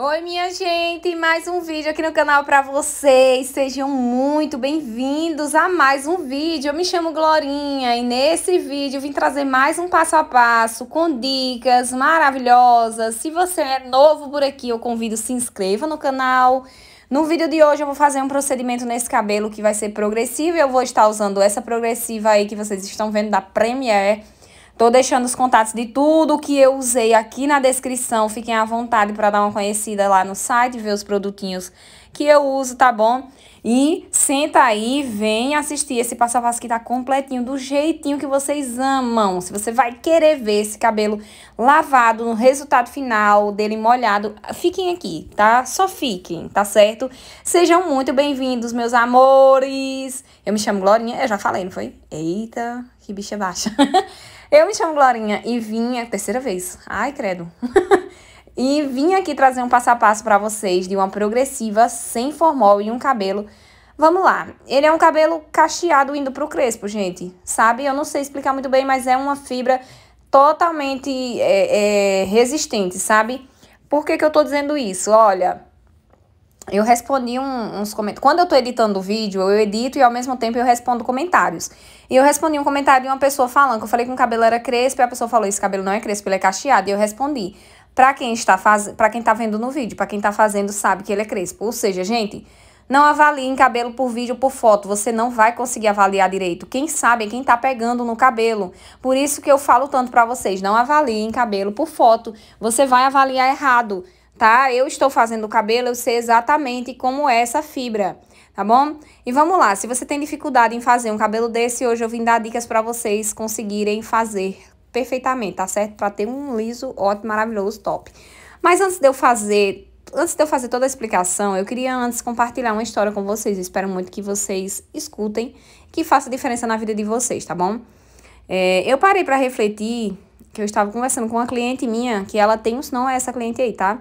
Oi, minha gente! Mais um vídeo aqui no canal para vocês. Sejam muito bem-vindos a mais um vídeo. Eu me chamo Glorinha e nesse vídeo vim trazer mais um passo a passo com dicas maravilhosas. Se você é novo por aqui, eu convido se inscreva no canal. No vídeo de hoje eu vou fazer um procedimento nesse cabelo que vai ser progressivo. Eu vou estar usando essa progressiva aí que vocês estão vendo da Premiere Tô deixando os contatos de tudo que eu usei aqui na descrição. Fiquem à vontade para dar uma conhecida lá no site, ver os produtinhos que eu uso, tá bom? E senta aí, vem assistir esse passo a passo que tá completinho, do jeitinho que vocês amam. Se você vai querer ver esse cabelo lavado, no resultado final dele molhado, fiquem aqui, tá? Só fiquem, tá certo? Sejam muito bem-vindos, meus amores! Eu me chamo Glorinha, eu já falei, não foi? Eita, que bicha baixa! Eu me chamo Glorinha e vim, é a terceira vez, ai credo, e vim aqui trazer um passo a passo para vocês de uma progressiva sem formal e um cabelo. Vamos lá, ele é um cabelo cacheado indo para o crespo, gente, sabe? Eu não sei explicar muito bem, mas é uma fibra totalmente é, é, resistente, sabe? Por que, que eu tô dizendo isso? Olha, eu respondi um, uns comentários. Quando eu tô editando o vídeo, eu edito e ao mesmo tempo eu respondo comentários. E eu respondi um comentário de uma pessoa falando que eu falei que o cabelo era crespo e a pessoa falou: esse cabelo não é crespo, ele é cacheado. E eu respondi. Pra quem está faz... para quem tá vendo no vídeo, para quem tá fazendo, sabe que ele é crespo. Ou seja, gente, não avaliem cabelo por vídeo ou por foto, você não vai conseguir avaliar direito. Quem sabe é quem tá pegando no cabelo. Por isso que eu falo tanto para vocês, não avaliem cabelo por foto, você vai avaliar errado tá? Eu estou fazendo o cabelo, eu sei exatamente como é essa fibra, tá bom? E vamos lá, se você tem dificuldade em fazer um cabelo desse, hoje eu vim dar dicas para vocês conseguirem fazer perfeitamente, tá certo? Para ter um liso ótimo, maravilhoso, top. Mas antes de eu fazer antes de eu fazer toda a explicação, eu queria antes compartilhar uma história com vocês. Eu espero muito que vocês escutem, que faça diferença na vida de vocês, tá bom? É, eu parei para refletir que eu estava conversando com uma cliente minha, que ela tem um, não é essa cliente aí, tá?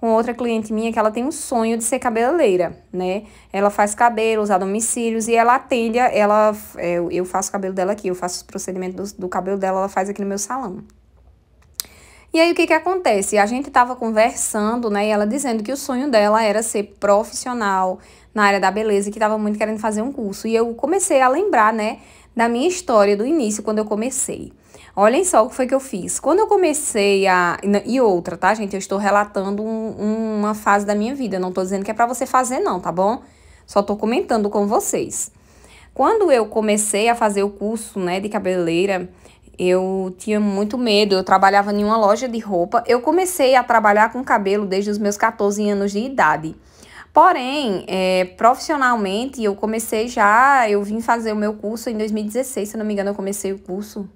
Com outra cliente minha que ela tem um sonho de ser cabeleireira, né? Ela faz cabelo, usa domicílios e ela atende, ela, é, eu, eu faço o cabelo dela aqui, eu faço os procedimentos do, do cabelo dela, ela faz aqui no meu salão. E aí o que que acontece? A gente estava conversando, né, e ela dizendo que o sonho dela era ser profissional na área da beleza, que estava muito querendo fazer um curso. E eu comecei a lembrar, né, da minha história do início quando eu comecei. Olhem só o que foi que eu fiz. Quando eu comecei a. E outra, tá, gente? Eu estou relatando um, uma fase da minha vida. Eu não tô dizendo que é para você fazer, não, tá bom? Só tô comentando com vocês. Quando eu comecei a fazer o curso, né, de cabeleireira, eu tinha muito medo. Eu trabalhava em uma loja de roupa. Eu comecei a trabalhar com cabelo desde os meus 14 anos de idade. Porém, é, profissionalmente, eu comecei já. Eu vim fazer o meu curso em 2016, se não me engano, eu comecei o curso.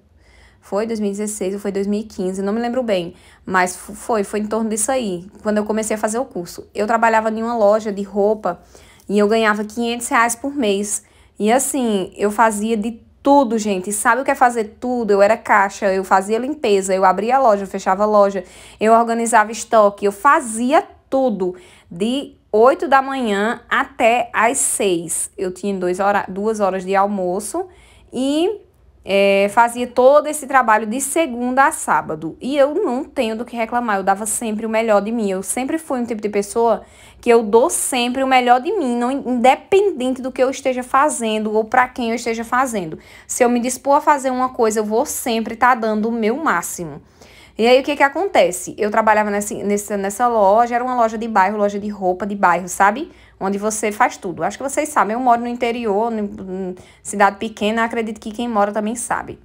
Foi 2016 ou foi 2015, não me lembro bem, mas foi, foi em torno disso aí, quando eu comecei a fazer o curso. Eu trabalhava em uma loja de roupa e eu ganhava 500 reais por mês. E assim, eu fazia de tudo, gente. Sabe o que é fazer tudo? Eu era caixa, eu fazia limpeza, eu abria a loja, eu fechava a loja, eu organizava estoque, eu fazia tudo. De 8 da manhã até as 6. Eu tinha dois hora, duas horas de almoço e é, fazia todo esse trabalho de segunda a sábado. E eu não tenho do que reclamar, eu dava sempre o melhor de mim. Eu sempre fui um tipo de pessoa que eu dou sempre o melhor de mim, não, independente do que eu esteja fazendo ou para quem eu esteja fazendo. Se eu me dispor a fazer uma coisa, eu vou sempre estar tá dando o meu máximo. E aí, o que que acontece? Eu trabalhava nessa, nessa, nessa loja, era uma loja de bairro, loja de roupa de bairro, sabe? onde você faz tudo. Acho que vocês sabem, eu moro no interior, em hum, cidade pequena, acredito que quem mora também sabe.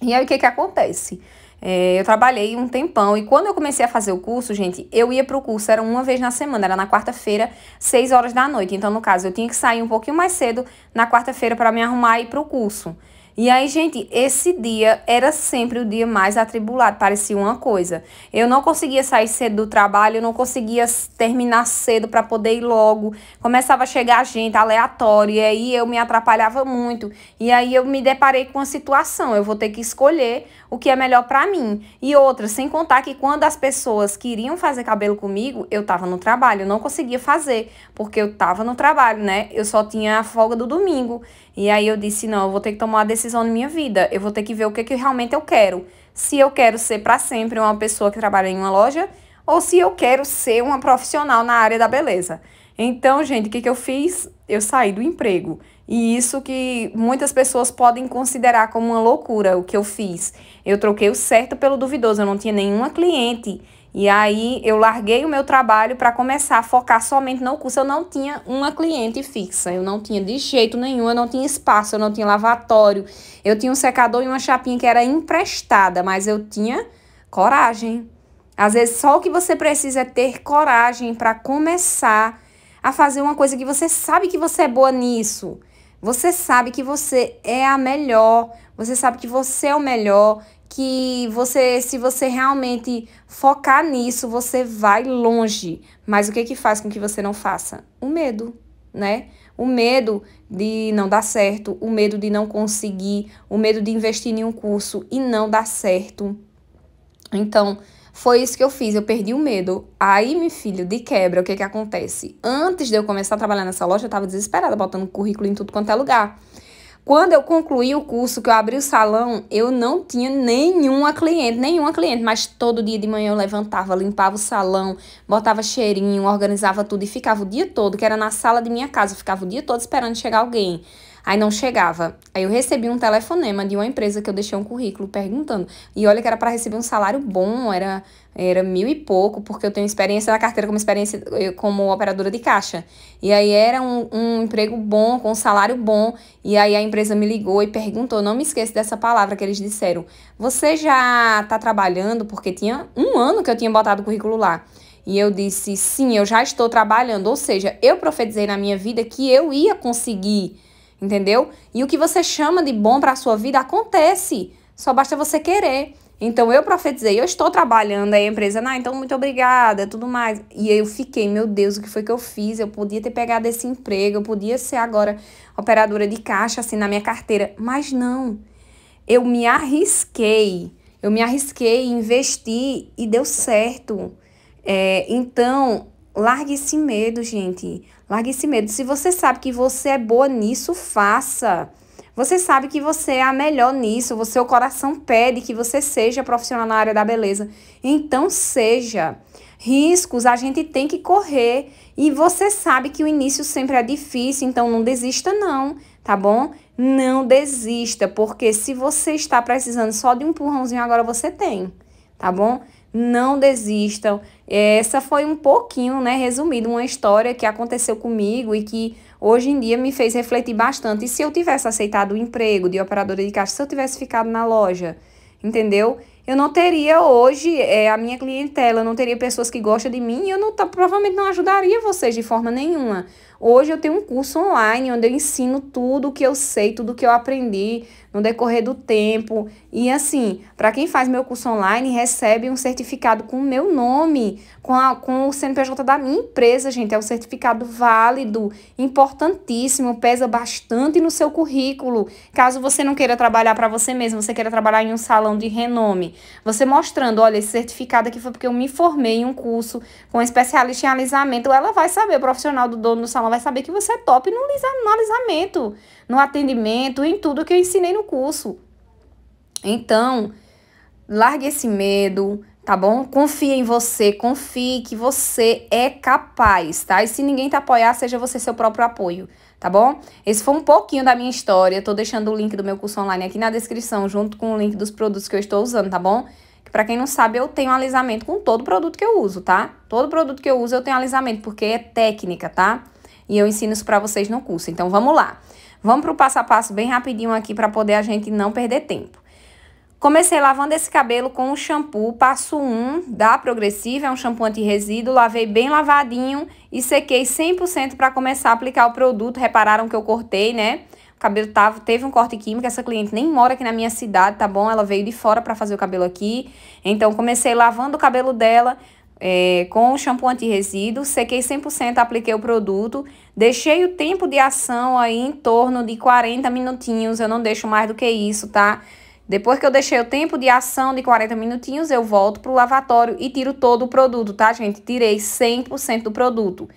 E aí o que que acontece? É, eu trabalhei um tempão e quando eu comecei a fazer o curso, gente, eu ia pro curso, era uma vez na semana, era na quarta-feira, seis horas da noite. Então, no caso, eu tinha que sair um pouquinho mais cedo na quarta-feira para me arrumar e ir pro curso. E aí, gente, esse dia era sempre o dia mais atribulado, parecia uma coisa. Eu não conseguia sair cedo do trabalho, eu não conseguia terminar cedo para poder ir logo. Começava a chegar gente aleatória, e aí eu me atrapalhava muito. E aí eu me deparei com a situação, eu vou ter que escolher o que é melhor para mim. E outra, sem contar que quando as pessoas queriam fazer cabelo comigo, eu tava no trabalho, eu não conseguia fazer, porque eu tava no trabalho, né? Eu só tinha a folga do domingo. E aí eu disse, não, eu vou ter que tomar uma decisão na minha vida. Eu vou ter que ver o que, é que realmente eu quero. Se eu quero ser para sempre uma pessoa que trabalha em uma loja ou se eu quero ser uma profissional na área da beleza. Então, gente, o que, que eu fiz? Eu saí do emprego. E isso que muitas pessoas podem considerar como uma loucura, o que eu fiz. Eu troquei o certo pelo duvidoso, eu não tinha nenhuma cliente. E aí eu larguei o meu trabalho para começar a focar somente no curso. Eu não tinha uma cliente fixa, eu não tinha de jeito nenhum, eu não tinha espaço, eu não tinha lavatório, eu tinha um secador e uma chapinha que era emprestada, mas eu tinha coragem. Às vezes só o que você precisa é ter coragem para começar a fazer uma coisa que você sabe que você é boa nisso. Você sabe que você é a melhor, você sabe que você é o melhor, que você, se você realmente focar nisso, você vai longe. Mas o que que faz com que você não faça? O medo, né? O medo de não dar certo, o medo de não conseguir, o medo de investir em um curso e não dar certo. Então, foi isso que eu fiz, eu perdi o medo. Aí, meu filho, de quebra, o que que acontece? Antes de eu começar a trabalhar nessa loja, eu tava desesperada, botando currículo em tudo quanto é lugar. Quando eu concluí o curso, que eu abri o salão, eu não tinha nenhuma cliente, nenhuma cliente, mas todo dia de manhã eu levantava, limpava o salão, botava cheirinho, organizava tudo e ficava o dia todo, que era na sala de minha casa, ficava o dia todo esperando chegar alguém. Aí não chegava. Aí eu recebi um telefonema de uma empresa que eu deixei um currículo perguntando. E olha que era para receber um salário bom, era era mil e pouco, porque eu tenho experiência na carteira como experiência eh, como operadora de caixa. E aí era um, um emprego bom, com um salário bom. E aí a empresa me ligou e perguntou, não me esqueço dessa palavra que eles disseram. Você já está trabalhando? Porque tinha um ano que eu tinha botado o currículo lá. E eu disse, sim, eu já estou trabalhando. Ou seja, eu profetizei na minha vida que eu ia conseguir entendeu? E o que você chama de bom para a sua vida acontece, só basta você querer. Então eu profetizei, eu estou trabalhando aí a empresa, ah, então muito obrigada, tudo mais. E eu fiquei, meu Deus, o que foi que eu fiz? Eu podia ter pegado esse emprego, eu podia ser agora operadora de caixa assim na minha carteira, mas não. Eu me arrisquei. Eu me arrisquei, investi e deu certo. É, então, Largue esse medo, gente. Largue esse medo. Se você sabe que você é boa nisso, faça. Você sabe que você é a melhor nisso, o seu coração pede que você seja profissional na área da beleza. Então seja. Riscos a gente tem que correr e você sabe que o início sempre é difícil, então não desista não, tá bom? Não desista, porque se você está precisando só de um empurrãozinho agora você tem, tá bom? não desistam. Essa foi um pouquinho, né, resumido, uma história que aconteceu comigo e que hoje em dia me fez refletir bastante. E se eu tivesse aceitado o emprego de operadora de caixa, se eu tivesse ficado na loja, entendeu? Eu não teria hoje é, a minha clientela, eu não teria pessoas que gostam de mim e eu não, tá, provavelmente não ajudaria vocês de forma nenhuma. Hoje eu tenho um curso online onde eu ensino tudo o que eu sei, tudo o que eu aprendi no decorrer do tempo. E assim, para quem faz meu curso online, recebe um certificado com o meu nome, com, a, com o CNPJ da minha empresa, gente. É um certificado válido, importantíssimo, pesa bastante no seu currículo. Caso você não queira trabalhar para você mesmo, você queira trabalhar em um salão de renome, você mostrando, olha, esse certificado aqui foi porque eu me formei em um curso com um especialista em alisamento, ela vai saber, o profissional do dono do salão vai saber que você é top no, alisamento, no atendimento, em tudo que eu ensinei no curso. Então, largue esse medo, tá bom? Confie em você, confie que você é capaz, tá? E se ninguém te apoiar, seja você seu próprio apoio, tá bom? Esse foi um pouquinho da minha história. tô deixando o link do meu curso online aqui na descrição, junto com o link dos produtos que eu estou usando, tá bom? Que pra quem não sabe, eu tenho alisamento com todo produto que eu uso, tá? Todo produto que eu uso eu tenho alisamento, porque é técnica, tá? e eu ensino isso para vocês no curso. Então vamos lá. Vamos para o passo a passo bem rapidinho aqui para poder a gente não perder tempo. Comecei lavando esse cabelo com um shampoo, passo 1 da Progressiva, é um shampoo anti-resíduo, lavei bem lavadinho e sequei 100% para começar a aplicar o produto. Repararam que eu cortei, né? O cabelo tava, teve um corte químico, essa cliente nem mora aqui na minha cidade, tá bom? Ela veio de fora para fazer o cabelo aqui. Então comecei lavando o cabelo dela, é, com o shampoo anti-resíduo, sequei 100%, apliquei o produto, deixei o tempo de ação aí em torno de 40 minutinhos, eu não deixo mais do que isso, tá? Depois que eu deixei o tempo de ação de 40 minutinhos, eu volto pro lavatório e tiro todo o produto, tá, gente? Tirei 100% do produto.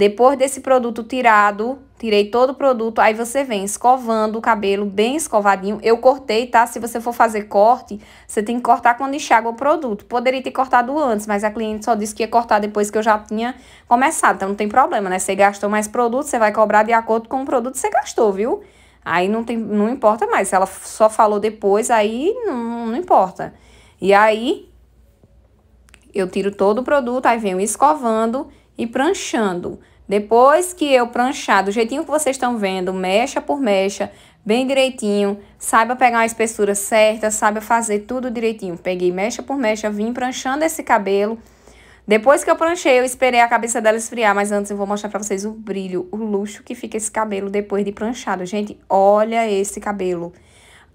Depois desse produto tirado, tirei todo o produto, aí você vem escovando o cabelo bem escovadinho. Eu cortei, tá? Se você for fazer corte, você tem que cortar quando enxágua o produto. Poderia ter cortado antes, mas a cliente só disse que ia cortar depois que eu já tinha começado. Então, não tem problema, né? Você gastou mais produto, você vai cobrar de acordo com o produto que você gastou, viu? Aí não, tem, não importa mais. Se ela só falou depois, aí não, não importa. E aí, eu tiro todo o produto, aí venho escovando e pranchando. Depois que eu pranchar do jeitinho que vocês estão vendo, mecha por mecha, bem direitinho, saiba pegar a espessura certa, saiba fazer tudo direitinho. Peguei mecha por mecha, vim pranchando esse cabelo. Depois que eu pranchei, eu esperei a cabeça dela esfriar, mas antes eu vou mostrar pra vocês o brilho, o luxo que fica esse cabelo depois de pranchado. Gente, olha esse cabelo.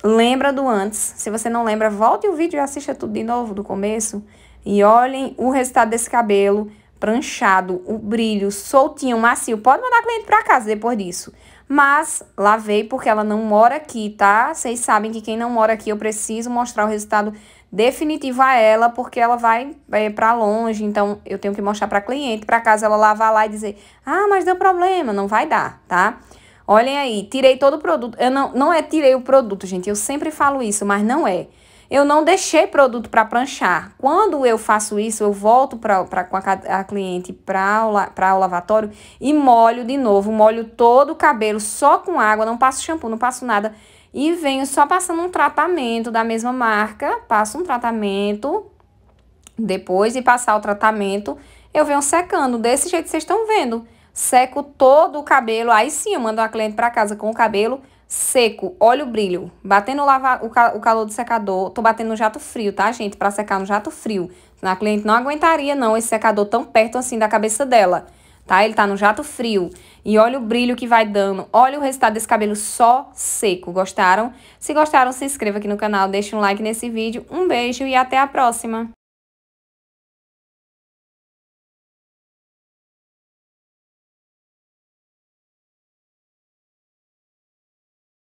Lembra do antes. Se você não lembra, volte o vídeo e assista tudo de novo, do começo. E olhem o resultado desse cabelo pranchado, o brilho soltinho, macio. Pode mandar cliente para casa depois disso. Mas lavei porque ela não mora aqui, tá? Vocês sabem que quem não mora aqui eu preciso mostrar o resultado definitivo a ela, porque ela vai vai é, para longe, então eu tenho que mostrar para cliente, para casa ela lavar lá e dizer: "Ah, mas deu problema", não vai dar, tá? Olhem aí, tirei todo o produto. Eu não não é tirei o produto, gente. Eu sempre falo isso, mas não é eu não deixei produto para pranchar. Quando eu faço isso, eu volto para com a, a cliente para o lavatório e molho de novo. Molho todo o cabelo só com água, não passo shampoo, não passo nada. E venho só passando um tratamento da mesma marca, passo um tratamento. Depois de passar o tratamento, eu venho secando. Desse jeito que vocês estão vendo. Seco todo o cabelo, aí sim eu mando a cliente para casa com o cabelo seco, olha o brilho, batendo o, o, ca, o, calor do secador, tô batendo no jato frio, tá, gente? Pra secar no jato frio. A cliente não aguentaria, não, esse secador tão perto assim da cabeça dela, tá? Ele tá no jato frio. E olha o brilho que vai dando, olha o resultado desse cabelo só seco. Gostaram? Se gostaram, se inscreva aqui no canal, deixe um like nesse vídeo. Um beijo e até a próxima!